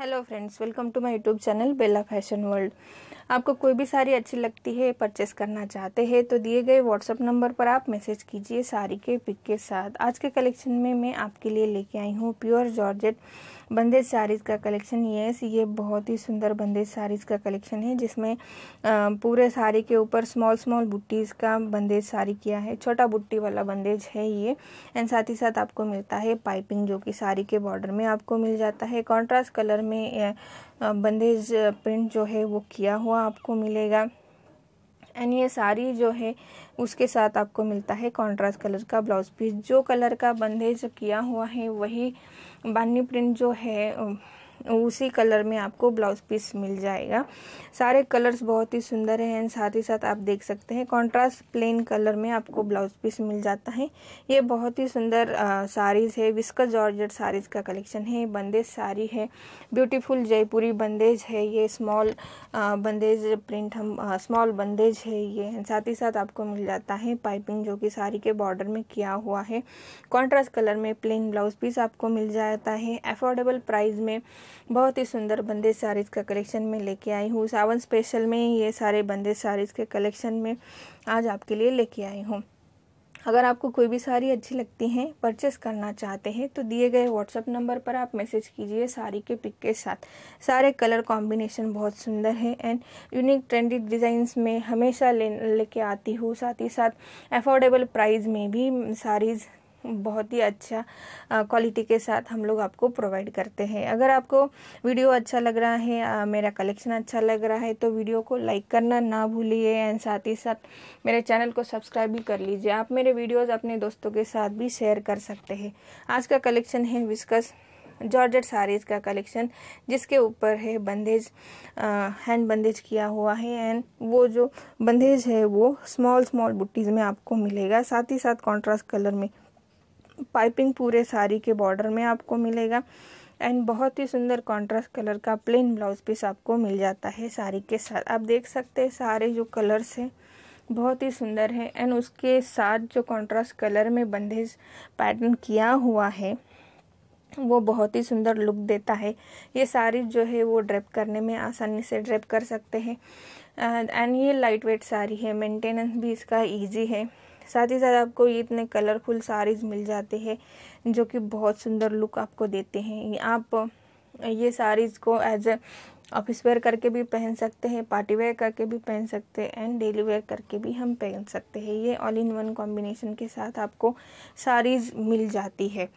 hello friends welcome to my YouTube channel Bela fashion world आपको कोई भी साड़ी अच्छी लगती है परचेस करना चाहते हैं तो दिए गए व्हाट्सअप नंबर पर आप मैसेज कीजिए साड़ी के पिक के साथ आज के कलेक्शन में मैं आपके लिए लेके आई हूँ प्योर जॉर्जेट बंदेज साड़ीज़ का कलेक्शन येस ये बहुत ही सुंदर बंदेज साड़ीज़ का कलेक्शन है जिसमें पूरे साड़ी के ऊपर स्मॉल स्मॉल बुट्टीज़ का बंदेज साड़ी किया है छोटा बुट्टी वाला बंदेज है ये एंड साथ ही साथ आपको मिलता है पाइपिंग जो कि साड़ी के बॉर्डर में आपको मिल जाता है कॉन्ट्रास्ट कलर में बंदेज प्रिंट जो है वो किया हुआ आपको मिलेगा एंड ये साड़ी जो है उसके साथ आपको मिलता है कॉन्ट्रास्ट कलर का ब्लाउज पीस जो कलर का बंदेज किया हुआ है वही बानी प्रिंट जो है उसी कलर में आपको ब्लाउज पीस मिल जाएगा सारे कलर्स बहुत ही सुंदर हैं एंड साथ ही साथ आप देख सकते हैं कॉन्ट्रास्ट प्लेन कलर में आपको ब्लाउज पीस मिल जाता है ये बहुत ही सुंदर साड़ीज़ है विस्क जॉर्जेट साड़ीज़ का कलेक्शन है बंदेज साड़ी है ब्यूटीफुल जयपुरी बंदेज है ये स्मॉल बंदेज प्रिंट हम स्मॉल बंदेज है ये साथ ही साथ आपको मिल जाता है पाइपिंग जो कि साड़ी के बॉर्डर में किया हुआ है कॉन्ट्रास्ट कलर में प्लेन ब्लाउज पीस आपको मिल जाता है अफोर्डेबल प्राइस में बहुत ही सुंदर बंदे साड़ीज़ का कलेक्शन में लेके आई हूँ सावन स्पेशल में ये सारे बंदे साड़ीज़ के कलेक्शन में आज आपके लिए लेके आई हूँ अगर आपको कोई भी साड़ी अच्छी लगती है परचेस करना चाहते हैं तो दिए गए व्हाट्सअप नंबर पर आप मैसेज कीजिए साड़ी के पिक के साथ सारे कलर कॉम्बिनेशन बहुत सुंदर है एंड यूनिक ट्रेंडी डिज़ाइंस में हमेशा ले लेके आती हूँ साथ ही साथ अफोर्डेबल प्राइस में भी साड़ीज़ बहुत ही अच्छा क्वालिटी के साथ हम लोग आपको प्रोवाइड करते हैं अगर आपको वीडियो अच्छा लग रहा है मेरा कलेक्शन अच्छा लग रहा है तो वीडियो को लाइक करना ना भूलिए एंड साथ ही साथ मेरे चैनल को सब्सक्राइब भी कर लीजिए आप मेरे वीडियोज़ अपने दोस्तों के साथ भी शेयर कर सकते हैं आज का कलेक्शन है विस्कस जॉर्जेट सारीज का कलेक्शन जिसके ऊपर है बंदेज हैंड बंदेज किया हुआ है एंड वो जो बंदेज है वो स्मॉल स्मॉल बुट्टीज़ में आपको मिलेगा साथ ही साथ कॉन्ट्रास्ट कलर में पाइपिंग पूरे साड़ी के बॉर्डर में आपको मिलेगा एंड बहुत ही सुंदर कॉन्ट्रास्ट कलर का प्लेन ब्लाउज पीस आपको मिल जाता है साड़ी के साथ आप देख सकते हैं सारे जो कलर्स हैं बहुत ही सुंदर है एंड उसके साथ जो कॉन्ट्रास्ट कलर में बंधेज पैटर्न किया हुआ है वो बहुत ही सुंदर लुक देता है ये साड़ी जो है वो ड्रेप करने में आसानी से ड्रेप कर सकते हैं एंड ये लाइट वेट साड़ी है मेंटेनेंस भी इसका इजी है साथ ही साथ आपको ये इतने कलरफुल साड़ीज़ मिल जाते हैं जो कि बहुत सुंदर लुक आपको देते हैं आप ये साड़ीज़ को एज ए ऑफिस वेयर करके भी पहन सकते हैं पार्टी वेयर करके भी पहन सकते हैं एंड डेली वेयर करके भी हम पहन सकते हैं ये ऑल इन वन कॉम्बिनेशन के साथ आपको साड़ीज़ मिल जाती है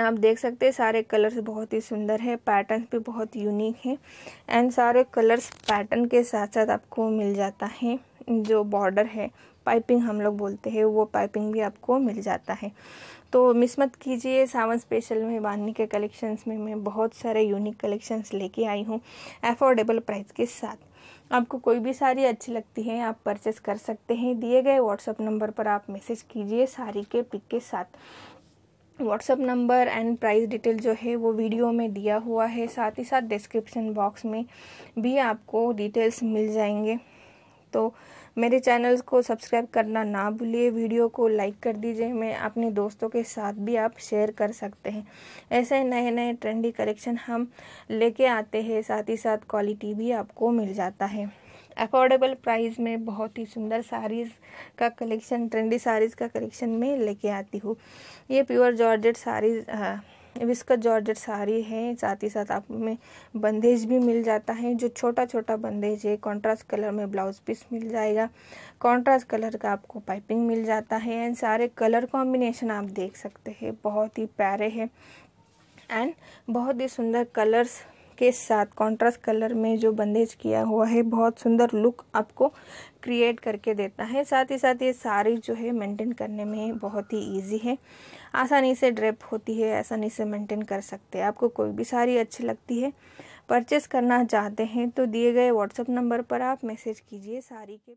आप देख सकते हैं सारे कलर्स बहुत ही सुंदर है पैटर्न भी बहुत यूनिक हैं एंड सारे कलर्स पैटर्न के साथ साथ आपको मिल जाता है जो बॉर्डर है पाइपिंग हम लोग बोलते हैं वो पाइपिंग भी आपको मिल जाता है तो मिस मत कीजिए सावन स्पेशल में बांधनी के कलेक्शंस में मैं बहुत सारे यूनिक कलेक्शंस लेके आई हूँ एफोर्डेबल प्राइस के साथ आपको कोई भी साड़ी अच्छी लगती है आप परचेस कर सकते हैं दिए गए व्हाट्सअप नंबर पर आप मैसेज कीजिए साड़ी के पिक के साथ WhatsApp number and price detail जो है वो वीडियो में दिया हुआ है साथ ही साथ डिस्क्रिप्शन बॉक्स में भी आपको डिटेल्स मिल जाएंगे तो मेरे चैनल को सब्सक्राइब करना ना भूलिए वीडियो को लाइक कर दीजिए मैं अपने दोस्तों के साथ भी आप शेयर कर सकते हैं ऐसे नए नए ट्रेंडी कलेक्शन हम लेके आते हैं साथ ही साथ क्वालिटी भी आपको मिल जाता है अफोर्डेबल प्राइस में बहुत ही सुंदर साड़ीज़ का कलेक्शन ट्रेंडी साड़ीज़ का कलेक्शन में लेके आती हूँ ये प्योर जॉर्जेट साड़ीज़ हाँ, विस्कट जॉर्जेट साड़ी है साथ ही साथ आप में बंदेज भी मिल जाता है जो छोटा छोटा बंदेज है कॉन्ट्रास्ट कलर में ब्लाउज पीस मिल जाएगा कॉन्ट्रास्ट कलर का आपको पाइपिंग मिल जाता है एंड सारे कलर कॉम्बिनेशन आप देख सकते हैं बहुत ही प्यारे हैं एंड बहुत ही सुंदर कलर्स के साथ कॉन्ट्रास्ट कलर में जो बंदेज किया हुआ है बहुत सुंदर लुक आपको क्रिएट करके देता है साथ ही साथ ये साड़ी जो है मेंटेन करने में बहुत ही इजी है आसानी से ड्रेप होती है आसानी से मेंटेन कर सकते हैं आपको कोई भी साड़ी अच्छी लगती है परचेस करना चाहते हैं तो दिए गए व्हाट्सएप नंबर पर आप मैसेज कीजिए साड़ी के